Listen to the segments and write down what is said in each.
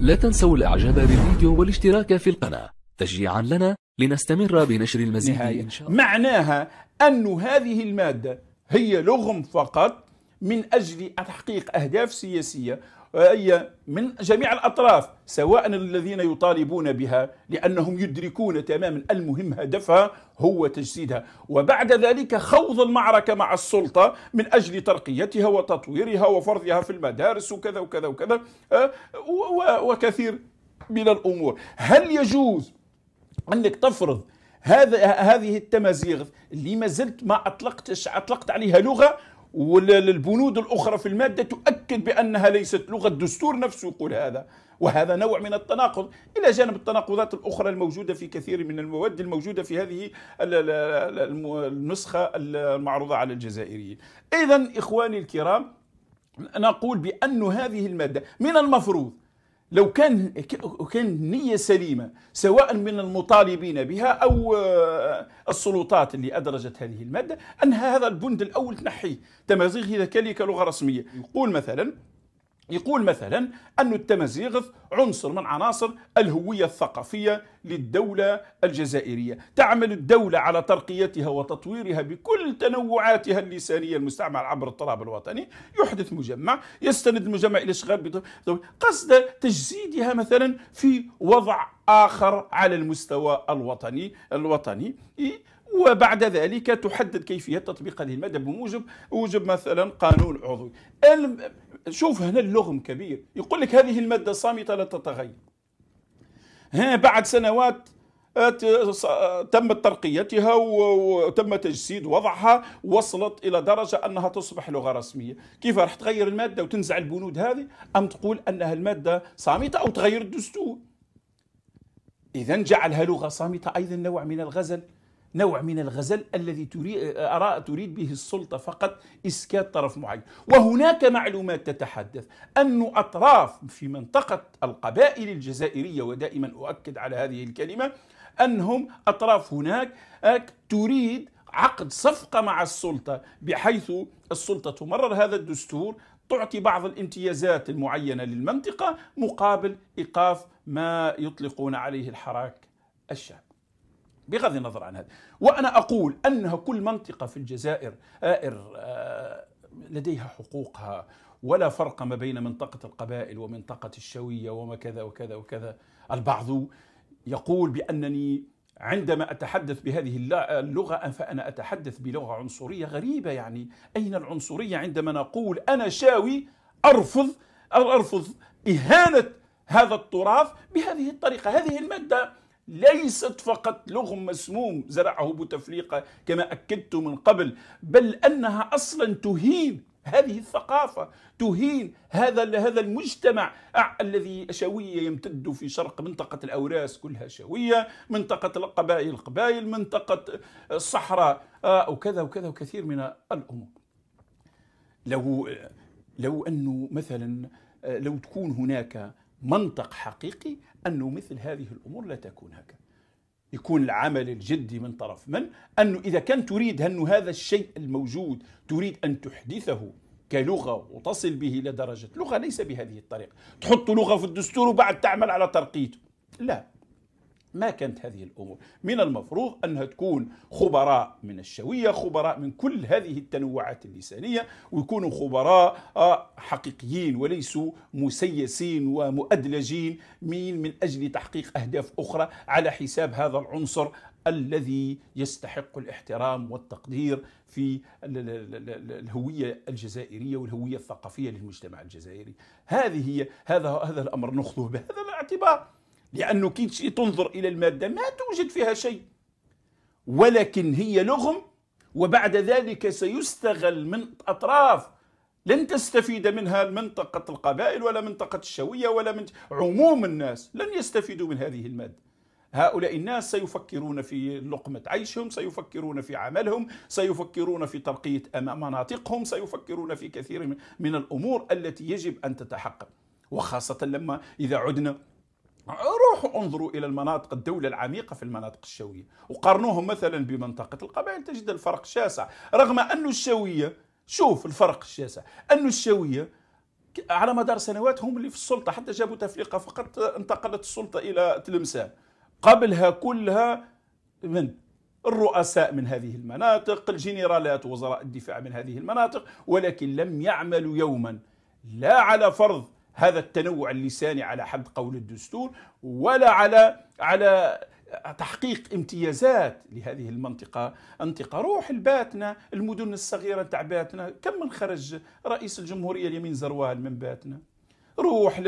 لا تنسوا الإعجاب بالفيديو والاشتراك في القناة تشجيعا لنا لنستمر بنشر المزيد نهاية. إن شاء الله. معناها أن هذه المادة هي لغم فقط من أجل تحقيق أهداف سياسية أي من جميع الأطراف سواء الذين يطالبون بها لأنهم يدركون تماما المهم هدفها هو تجسيدها وبعد ذلك خوض المعركة مع السلطة من أجل ترقيتها وتطويرها وفرضها في المدارس وكذا وكذا وكذا آه، وكثير من الأمور هل يجوز أنك تفرض هذا هذه التمازيغ اللي ما زلت ما أطلقتش أطلقت عليها لغة والبنود الأخرى في المادة تؤكد بأنها ليست لغة الدستور نفسه يقول هذا وهذا نوع من التناقض إلى جانب التناقضات الأخرى الموجودة في كثير من المواد الموجودة في هذه النسخة المعروضة على الجزائريين إذا إخواني الكرام نقول بأن هذه المادة من المفروض لو كان كان نية سليمة سواء من المطالبين بها أو آه، السلطات اللي أدرجت هذه المادة أن هذا البند الأول تنحيه تمازيغ كان لغه رسمية يقول مثلا يقول مثلا أن التمازيغ عنصر من عناصر الهوية الثقافية للدولة الجزائرية تعمل الدولة على ترقيتها وتطويرها بكل تنوعاتها اللسانية المستعمل عبر الطلاب الوطني يحدث مجمع يستند المجمع إلى إشغال قصد تجسيدها مثلا في وضع آخر على المستوى الوطني الوطني وبعد ذلك تحدد كيفية تطبيق هذه المادة بموجب وجب مثلا قانون عضوي شوف هنا اللغم كبير يقول لك هذه المادة الصامتة لا تتغير ها بعد سنوات آه، آه، تم ترقيتها وتم تجسيد وضعها وصلت الى درجه انها تصبح لغه رسميه، كيف راح تغير الماده وتنزع البنود هذه ام تقول انها الماده صامته او تغير الدستور؟ اذا جعلها لغه صامته ايضا نوع من الغزل نوع من الغزل الذي تريد, أرى تريد به السلطة فقط إسكات طرف معين وهناك معلومات تتحدث أن أطراف في منطقة القبائل الجزائرية ودائما أؤكد على هذه الكلمة أنهم أطراف هناك آه، تريد عقد صفقة مع السلطة بحيث السلطة تمرر هذا الدستور تعطي بعض الامتيازات المعينة للمنطقة مقابل إيقاف ما يطلقون عليه الحراك الشعبي بغض النظر عن هذا وأنا أقول أنها كل منطقة في الجزائر آئر آه، آه، لديها حقوقها ولا فرق ما بين منطقة القبائل ومنطقة الشوية وما كذا وكذا وكذا البعض يقول بأنني عندما أتحدث بهذه اللغة فأنا أتحدث بلغة عنصرية غريبة يعني أين العنصرية عندما نقول أنا شاوي أرفض أرفض إهانة هذا التراث بهذه الطريقة هذه المادة ليست فقط لغم مسموم زرعه بوتفليقة كما أكدت من قبل بل أنها أصلا تهين هذه الثقافة تهين هذا هذا المجتمع الذي شوية يمتد في شرق منطقة الأوراس كلها شوية منطقة القبائل القبائل منطقة آه، الصحراء آه، وكذا وكذا وكثير من الأمور لو لو أنه مثلا آه، لو تكون هناك منطق حقيقي أنه مثل هذه الأمور لا تكون هكذا يكون العمل الجدي من طرف من أنه إذا كان تريد أن هذا الشيء الموجود تريد أن تحدثه كلغة وتصل به إلى درجة لغة ليس بهذه الطريقة تحط لغة في الدستور وبعد تعمل على ترقيته لا ما كانت هذه الامور من المفروض انها تكون خبراء من الشويه خبراء من كل هذه التنوعات اللسانيه ويكونوا خبراء آه، حقيقيين وليسوا مسيسين ومؤدلجين من من اجل تحقيق اهداف اخرى على حساب هذا العنصر الذي يستحق الاحترام والتقدير في الهويه الجزائريه والهويه الثقافيه للمجتمع الجزائري هذه هي هذا هذا الامر ناخذه بهذا الاعتبار لأنه كي تنظر إلى المادة ما توجد فيها شيء ولكن هي لغم وبعد ذلك سيستغل من أطراف لن تستفيد منها منطقة القبائل ولا منطقة الشوية ولا من عموم الناس لن يستفيدوا من هذه المادة هؤلاء الناس سيفكرون في لقمة عيشهم سيفكرون في عملهم سيفكرون في ترقية مناطقهم سيفكرون في كثير من الأمور التي يجب أن تتحقق وخاصة لما إذا عدنا روحوا انظروا الى المناطق الدوله العميقه في المناطق الشويه وقارنوهم مثلا بمنطقه القبائل تجد الفرق شاسع رغم انه الشويه شوف الفرق الشاسع انه الشويه على مدار سنوات هم اللي في السلطه حتى جابوا تفرقه فقط انتقلت السلطه الى تلمسان قبلها كلها من الرؤساء من هذه المناطق الجنرالات وزراء الدفاع من هذه المناطق ولكن لم يعملوا يوما لا على فرض هذا التنوع اللساني على حد قول الدستور ولا على على تحقيق امتيازات لهذه المنطقة أنطقة روح لباتنا المدن الصغيرة تاع باتنا كم من خرج رئيس الجمهورية اليمين زروال من باتنا روح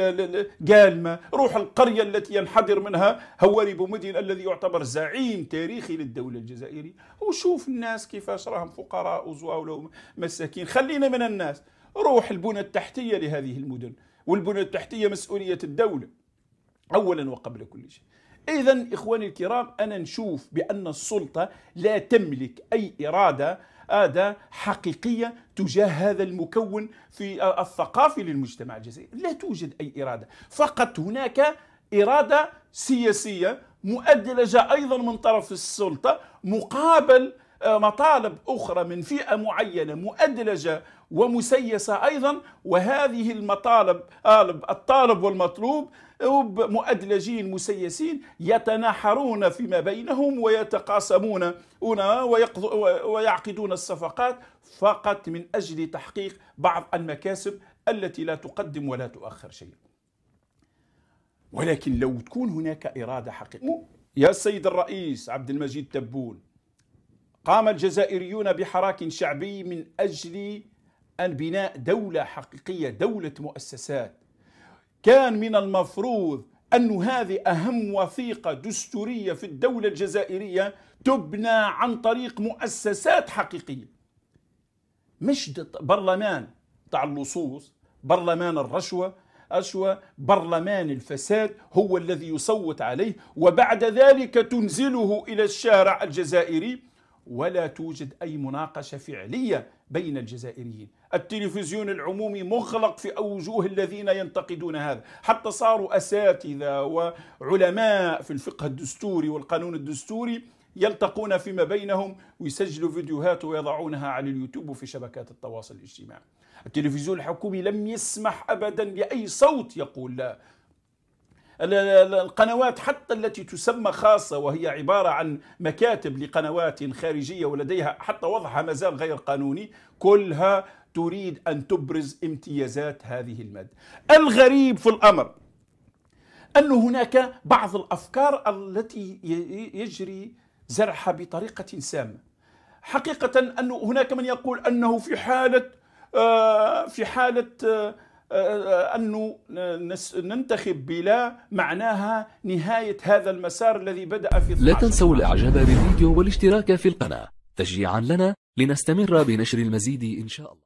قالمة روح القرية التي ينحدر منها هواري بومدين الذي يعتبر زعيم تاريخي للدولة الجزائرية وشوف الناس كيفاش راهم فقراء وزواولة ومساكين خلينا من الناس روح البنى التحتية لهذه المدن والبنى التحتية مسؤولية الدولة أولا وقبل كل شيء إذا إخواني الكرام أنا نشوف بأن السلطة لا تملك أي إرادة آداة حقيقية تجاه هذا المكون في الثقافي للمجتمع الجزائري لا توجد أي إرادة فقط هناك إرادة سياسية مؤدلجة أيضا من طرف السلطة مقابل آه، مطالب أخرى من فئة معينة مؤدلجة ومسيسة أيضا وهذه المطالب الطالب والمطلوب آه، مؤدلجين مسيسين يتناحرون فيما بينهم ويتقاسمون هنا ويعقدون الصفقات فقط من أجل تحقيق بعض المكاسب التي لا تقدم ولا تؤخر شيء ولكن لو تكون هناك إرادة حقيقية يا السيد الرئيس عبد المجيد تبون قام الجزائريون بحراك شعبي من أجل أن بناء دولة حقيقية دولة مؤسسات كان من المفروض أن هذه أهم وثيقة دستورية في الدولة الجزائرية تبنى عن طريق مؤسسات حقيقية مش برلمان تاع اللصوص برلمان الرشوة أشوى برلمان الفساد هو الذي يصوت عليه وبعد ذلك تنزله إلى الشارع الجزائري ولا توجد أي مناقشة فعلية بين الجزائريين التلفزيون العمومي مغلق في أوجوه الذين ينتقدون هذا حتى صاروا أساتذة وعلماء في الفقه الدستوري والقانون الدستوري يلتقون فيما بينهم ويسجلوا فيديوهات ويضعونها على اليوتيوب وفي شبكات التواصل الاجتماعي التلفزيون الحكومي لم يسمح أبدا لأي صوت يقول لا القنوات حتى التي تسمى خاصة وهي عبارة عن مكاتب لقنوات خارجية ولديها حتى وضعها مازال غير قانوني كلها تريد أن تبرز امتيازات هذه المادة الغريب في الأمر أن هناك بعض الأفكار التي يجري زرعها بطريقة سامة حقيقة أن هناك من يقول أنه في حالة آه، في حالة آه، أن ننتخب بلا معناها نهاية هذا المسار الذي بدأ في لا تنسوا الإعجاب بالفيديو والاشتراك في القناة تشجيعا لنا لنستمر بنشر المزيد إن شاء الله